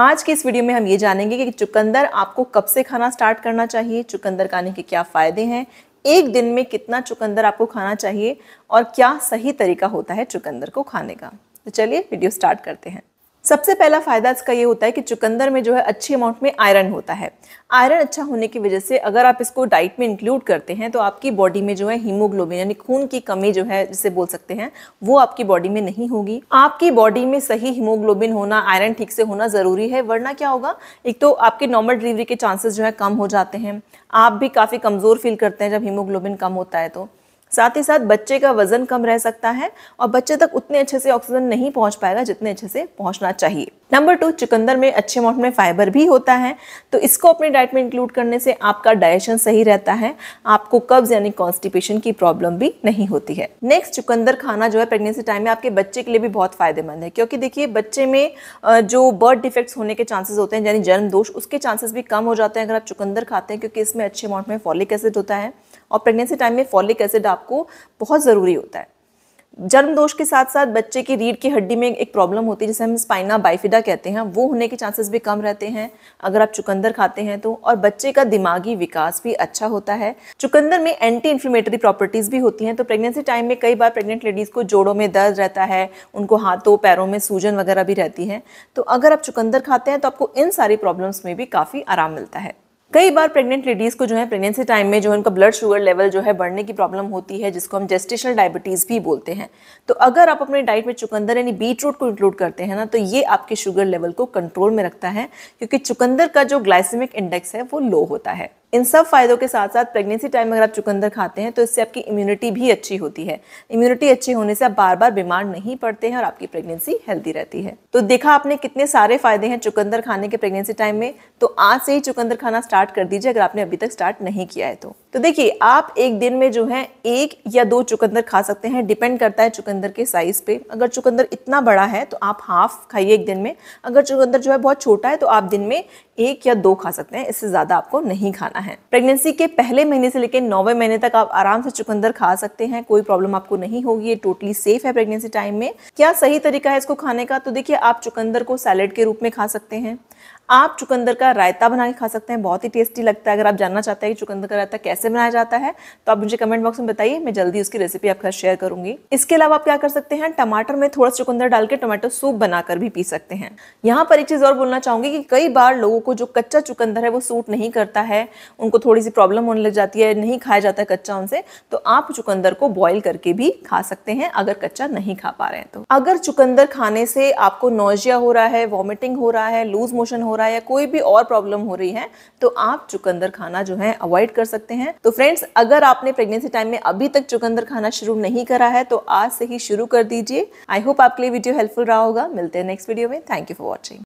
आज के इस वीडियो में हम ये जानेंगे कि चुकंदर आपको कब से खाना स्टार्ट करना चाहिए चुकंदर खाने के क्या फ़ायदे हैं एक दिन में कितना चुकंदर आपको खाना चाहिए और क्या सही तरीका होता है चुकंदर को खाने का तो चलिए वीडियो स्टार्ट करते हैं सबसे पहला फ़ायदा इसका ये होता है कि चुकंदर में जो है अच्छे अमाउंट में आयरन होता है आयरन अच्छा होने की वजह से अगर आप इसको डाइट में इंक्लूड करते हैं तो आपकी बॉडी में जो है हीमोग्लोबिन यानी खून की कमी जो है जिसे बोल सकते हैं वो आपकी बॉडी में नहीं होगी आपकी बॉडी में सही हीमोग्लोबिन होना आयरन ठीक से होना ज़रूरी है वरना क्या होगा एक तो आपके नॉर्मल डिलीवरी के चांसेस जो है कम हो जाते हैं आप भी काफ़ी कमज़ोर फील करते हैं जब हीमोग्लोबिन कम होता है तो साथ ही साथ बच्चे का वजन कम रह सकता है और बच्चे तक उतने अच्छे से ऑक्सीजन नहीं पहुंच पाएगा जितने अच्छे से पहुंचना चाहिए नंबर टू चुकंदर में अच्छे अमाउंट में फाइबर भी होता है तो इसको अपने डाइट में इंक्लूड करने से आपका डाइजेशन सही रहता है आपको कब्ज यानी कॉन्स्टिपेशन की प्रॉब्लम भी नहीं होती है नेक्स्ट चुकंदर खाना जो है प्रेगनेंसी टाइम में आपके बच्चे के लिए भी बहुत फायदेमंद है क्योंकि देखिए बच्चे में जो बर्थ डिफेक्ट्स होने के चांसेस होते हैं यानी जन्म दोष उसके चांसेस भी कम हो जाते हैं अगर आप चुकंदर खाते हैं क्योंकि इसमें अच्छे अमाउंट में फॉलिक एसिड होता है और प्रेगनेंसी टाइम में फॉलिक एसिड आपको बहुत ज़रूरी होता है जन्म दोष के साथ साथ बच्चे की रीढ़ की हड्डी में एक प्रॉब्लम होती है जिसे हम स्पाइना बाइफिडा कहते हैं वो होने के चांसेस भी कम रहते हैं अगर आप चुकंदर खाते हैं तो और बच्चे का दिमागी विकास भी अच्छा होता है चुकंदर में एंटी इन्फ्लेमेटरी प्रॉपर्टीज़ भी होती हैं तो प्रेगनेंसी टाइम में कई बार प्रेगनेंट लेडीज़ को जोड़ों में दर्द रहता है उनको हाथों पैरों में सूजन वगैरह भी रहती है तो अगर आप चुकंदर खाते हैं तो आपको इन सारी प्रॉब्लम्स में भी काफ़ी आराम मिलता है कई बार प्रेग्नेंट लेडीज़ को जो है प्रेगनेंसी टाइम में जो है उनका ब्लड शुगर लेवल जो है बढ़ने की प्रॉब्लम होती है जिसको हम जेस्टेशनल डायबिटीज़ भी बोलते हैं तो अगर आप अपने डाइट में चुकंदर यानी बीट रूट को इंक्लूड करते हैं ना तो ये आपके शुगर लेवल को कंट्रोल में रखता है क्योंकि चुकंदर का जो ग्लाइसेमिक इंडेक्स है वो लो होता है इन सब फ़ायदों के साथ साथ प्रेगनेंसी टाइम अगर आप चुकंदर खाते हैं तो इससे आपकी इम्यूनिटी भी अच्छी होती है इम्यूनिटी अच्छी होने से आप बार बार बीमार नहीं पड़ते हैं और आपकी प्रेगनेंसी हेल्दी रहती है तो देखा आपने कितने सारे फायदे हैं चुकंदर खाने के प्रेगनेंसी टाइम में तो आज से ही चुकंदर खाना स्टार्ट कर दीजिए अगर आपने अभी तक स्टार्ट नहीं किया है तो तो देखिए आप एक दिन में जो है एक या दो चुकंदर खा सकते हैं डिपेंड करता है चुकंदर के साइज़ पे अगर चुकंदर इतना बड़ा है तो आप हाफ खाइए एक दिन में अगर चुकंदर जो है बहुत छोटा है तो आप दिन में एक या दो खा सकते हैं इससे ज़्यादा आपको नहीं खाना है प्रेगनेंसी के पहले महीने से लेकर नौवे महीने तक आप आराम से चुकंदर खा सकते हैं कोई प्रॉब्लम आपको नहीं होगी ये टोटली सेफ है प्रेगनेंसी टाइम में क्या सही तरीका है इसको खाने का तो देखिए आप चुकंदर को सैलेड के रूप में खा सकते हैं आप चुकंदर का रायता बना के खा सकते हैं बहुत ही टेस्टी लगता है अगर आप जानना चाहते हैं कि चुकंदर का रायता कैसे बनाया जाता है तो आप मुझे कमेंट बॉक्स में बताइए मैं जल्दी उसकी रेसिपी आपके साथ शेयर करूंगी इसके अलावा आप क्या कर सकते हैं टमाटर में थोड़ा चुकंदर डाल के टमाटो सूप बनाकर भी पी सकते हैं यहाँ पर एक चीज़ और बोलना चाहूंगी कि कई बार लोगों को जो कच्चा चुकंदर है वो सूट नहीं करता है उनको थोड़ी सी प्रॉब्लम होने लग जाती है नहीं खाया जाता है कच्चा उनसे तो आप चुकंदर को बॉईल करके भी खा सकते हैं अगर कच्चा नहीं खा पा रहे हैं तो अगर चुकंदर खाने से आपको नोजिया हो रहा है वॉमिटिंग हो रहा है लूज मोशन हो रहा है या कोई भी और प्रॉब्लम हो रही है तो आप चुकंदर खाना जो है अवॉइड कर सकते हैं तो फ्रेंड्स अगर आपने प्रेगनेंसी टाइम में अभी तक चुकंदर खाना शुरू नहीं करा है तो आज से ही शुरू कर दीजिए आई होप आपके लिए वीडियो हेल्पफुल रहा होगा मिलते हैं नेक्स्ट वीडियो में थैंक यू फॉर वॉचिंग